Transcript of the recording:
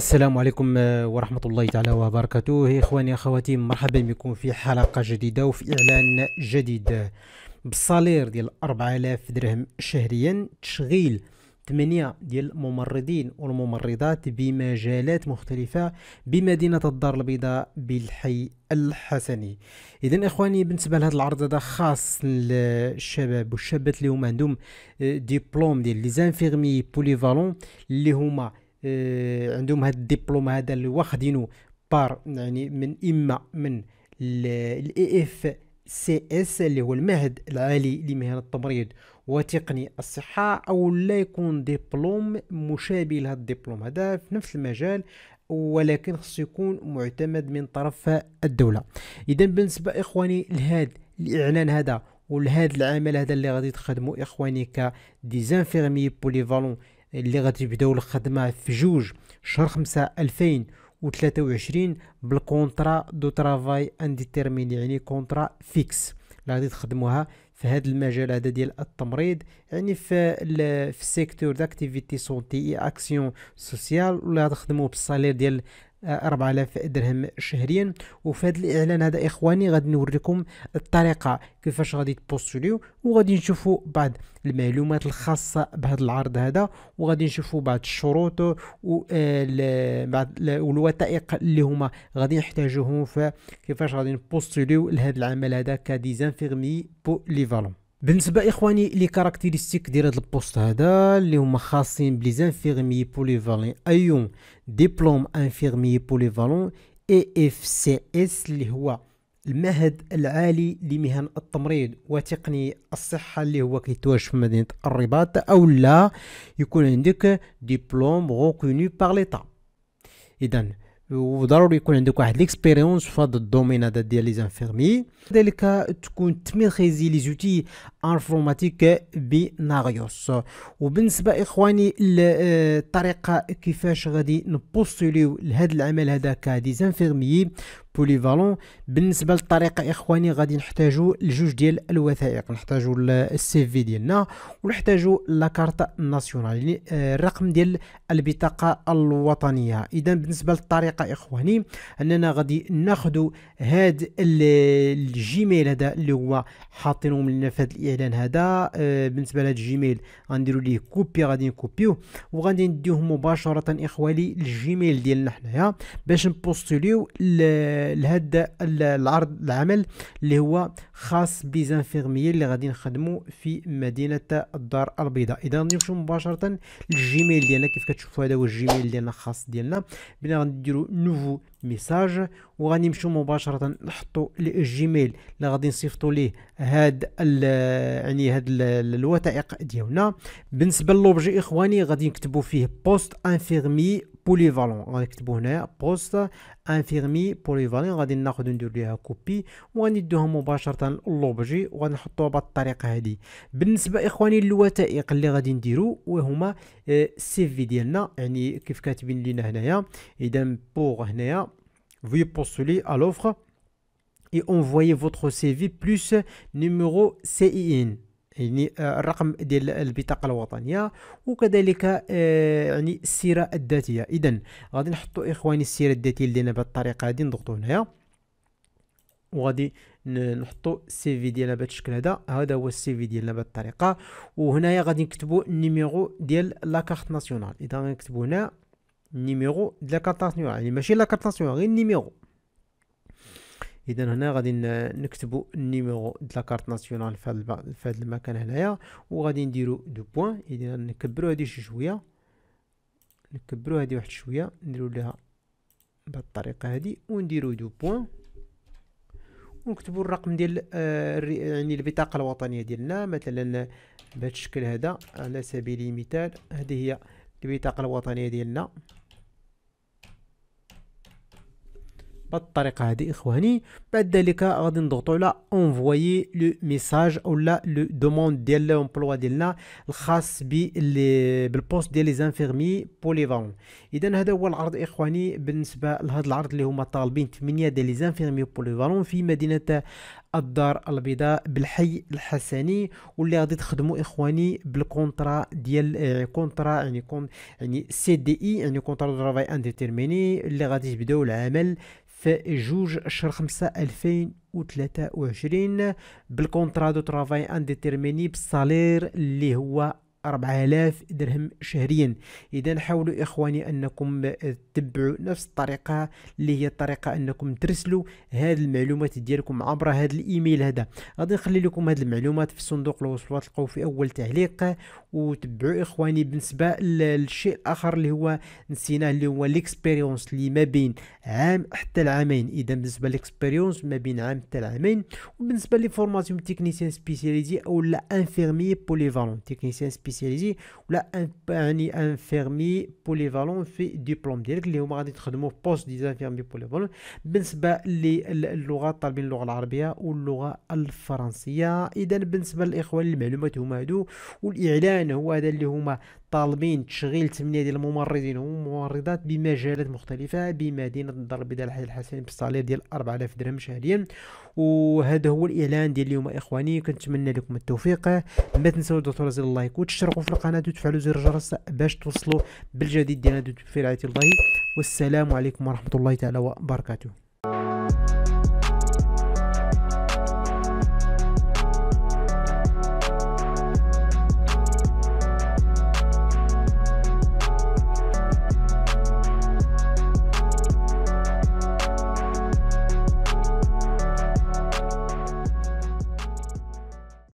السلام عليكم آه، ورحمة الله تعالى وبركاته إخواني أخواتي مرحبا بكم في حلقة جديدة وفي إعلان جديد بالصالير ديال 4000 درهم شهريا تشغيل 8 ديال الممرضين والممرضات بمجالات مختلفة بمدينة الدار البيضاء بالحي الحسني اذا اخواني بالنسبه لهذا العرض هذا خاص للشباب والشابات اللي هما عندهم آه، ديبلوم ديال ليزانفيرمي بوليفالون اللي هما آه، عندهم هذا الدبلوم هذا اللي واخدينه بار يعني من اما من الاي اف سي اس اللي هو المعهد العالي لمهنه التمريض وتقني الصحه او لا يكون دبلوم مشابه لهذا الدبلوم هذا في نفس المجال ولكن خصو يكون معتمد من طرف الدوله اذا بالنسبه اخواني لهذا الاعلان هذا ولهذا العمل هذا اللي غادي تخدموا اخواني كديزانفيرمي بوليفالون اللي غادي يبداو الخدمه في جوج شهر خمسة ألفين و عشرين بالكونترا دو ترافاي انديتيرميني يعني كونترا فيكس اللي غادي تخدموها في هذا المجال هذا ديال التمريض يعني في في السيكتور داكتيفيتي سونتي اكسيون سوسيال ولا تخدموا بالصالير ديال 4000 درهم شهريا وفي هذا الاعلان هذا اخواني غادي نوريكم الطريقه كيفاش غادي تبوستوليو وغادي نشوفوا بعض المعلومات الخاصه بهذا العرض هذا وغادي نشوفوا بعض الشروط و الوثائق اللي هما غادي نحتاجوهم فكيفاش غادي نبوستوليو لهذا العمل هذا كديزانفيرمي بوليفالون بالنسبه اخواني لي كاركتيريستيك ديال هاد البوست هذا اللي هما خاصين بلي زانفيرمي بوليفالون ايون ديبلوم انفيرمي بوليفالون اي اف سي اس اللي هو المعهد العالي لمهن التمريض وتقني الصحة اللي هو كيتواجد في مدينة الرباط أو لا يكون عندك ديبلوم غوكوني باغ ليطا إذا وضروري يكون عندك واحد ليكسبيريونس في هذا الدومين هذا ديال لي زانفيرمي ذلك تكون تميخيزي لي زوتي انفورماتيك بناريوس وبالنسبه اخواني الطريقه آه، كيفاش غادي نبوستوليو لهذا العمل هذا زانفيرمي بوليفالون بالنسبه للطريقه اخواني غادي نحتاجوا لجوج ديال الوثائق نحتاجوا السي في ديالنا ونحتاجوا لاكارت ناسيونال يعني آه، الرقم ديال البطاقه الوطنيه اذا بالنسبه للطريقه اخواني اننا غادي ناخذ هاد الجيميل هذا اللي هو حاطينهم لنا في هذا الاعلان هذا آه، بالنسبه لهاد الجيميل غنديروا ليه كوبي غادي نكوبيوه وغادي نديوه مباشره اخواني للجيميل ديالنا حنايا باش نبوستوليو لهذا العرض العمل اللي هو خاص بزانفيرميي اللي غادي نخدمو في مدينه الدار البيضاء اذا نمشيو مباشره للجيميل ديالنا كيف كتشوفوا هذا هو الجيميل ديالنا الخاص ديالنا بنا غنديرو نوفو ميساج وغادي نمشيو مباشره نحطوا الجيميل اللي غادي نصيفطوا ليه هاد يعني هاد الوثائق ديالنا بالنسبه للوبجي اخواني غادي نكتبوا فيه بوست انفيرمي بوليفالون غنكتبو هنايا بوست انفيرمي بوليفالون غادي ناخذ ندير ليها كوبي ندوها مباشره لوبجي وغنحطوها بهاد الطريقه هادي بالنسبه اخواني للوثائق اللي غادي نديرو وهما السي في ديالنا يعني كيف كاتبين لينا هنايا اذا بوغ هنايا vous postulez à l'offre et envoyez votre CV plus numéro CIN. يعني آه، الرقم ديال البطاقه الوطنيه وكذلك آه، يعني السيره الذاتيه اذا غادي نحطوا اخواني السيره الذاتيه ديالنا بهذه الطريقه غادي نضغطوا هنايا وغادي نحطوا السي في ديالنا بهذا الشكل هذا هذا هو السي في ديالنا بهذه الطريقه وهنايا غادي نكتبوا النيميرو ديال لا كارت ناسيونال اذا غنكتبوا هنا النيميرو ديال لا كارت ناسيونال يعني ماشي لا كارت ناسيونال غير النيميرو اذا هنا غادي نكتبوا النيميرو د لاكارت ناسيونال في هذا المكان هنايا وغادي نديرو دو بوان اذا نكبروا هذه شي شويه نكبروا هذه واحد شويه نديرو لها بهذه الطريقه هذه ونديرو دو بوان ونكتبوا الرقم ديال آه، يعني البطاقه الوطنيه ديالنا مثلا بهذا الشكل هذا على سبيل المثال هذه هي البطاقه الوطنيه ديالنا بهذه الطريقه هذه اخواني بعد ذلك غادي نضغطوا على انفويي لو ميساج ولا لو دوموند ديال لومبلوا ديالنا الخاص بالبوست ديال لي زانفيرمي بوليفالون اذا هذا هو العرض اخواني بالنسبه لهذا العرض اللي هما طالبين 8 ديال لي زانفيرمي بوليفالون في مدينه الدار البيضاء بالحي الحسني واللي غادي تخدموا اخواني بالكونترا ديال كونترا آه، يعني كون يعني سي دي اي يعني كونترا دو ترافاي انديتيرميني اللي غادي تبداو العمل في جوج شهر خمسة ألفين وتلاتة وعشرين بالكونترا دو ترافاي انديتيرميني بالصالير اللي هو 4000 درهم شهريا اذا حاولوا اخواني انكم تتبعوا نفس الطريقه اللي هي الطريقه انكم ترسلوا هذه المعلومات ديالكم عبر هذا الايميل هذا غادي نخلي لكم هذه المعلومات في صندوق الوصفات تلقاو في اول تعليق وتبعوا اخواني بالنسبه للشيء الاخر اللي هو نسيناه اللي هو الاكسبيريونس اللي ما بين عام حتى العامين اذا بالنسبه للاكسبيريونس ما بين عام حتى العامين وبالنسبه لي فورماسيون تكنيسيان سبيسياليزي او لا انفيرمي بوليفالون تكنيسيان سبيسياليزي سبيسياليزي ولا ان يعني ان فيرمي بوليفالون في ديبلوم ديالك اللي هما غادي تخدموا في بوست دي انفيرمي بوليفالون بالنسبه للغه طالبين اللغه العربيه واللغه الفرنسيه اذا بالنسبه للاخوان المعلومات هما هادو والاعلان هو هذا اللي هما طالبين تشغيل تمنية ديال الممرضين والممرضات بمجالات مختلفة بمدينة الدار البيضاء الحي الحسين بالصالير ديال 4000 درهم شهريا وهذا هو الإعلان ديال اليوم إخواني كنتمنى لكم التوفيق ما تنساو دكتور زر اللايك وتشتركوا في القناة وتفعلوا زر الجرس باش توصلوا بالجديد ديالنا في رعاية الله والسلام عليكم ورحمة الله تعالى وبركاته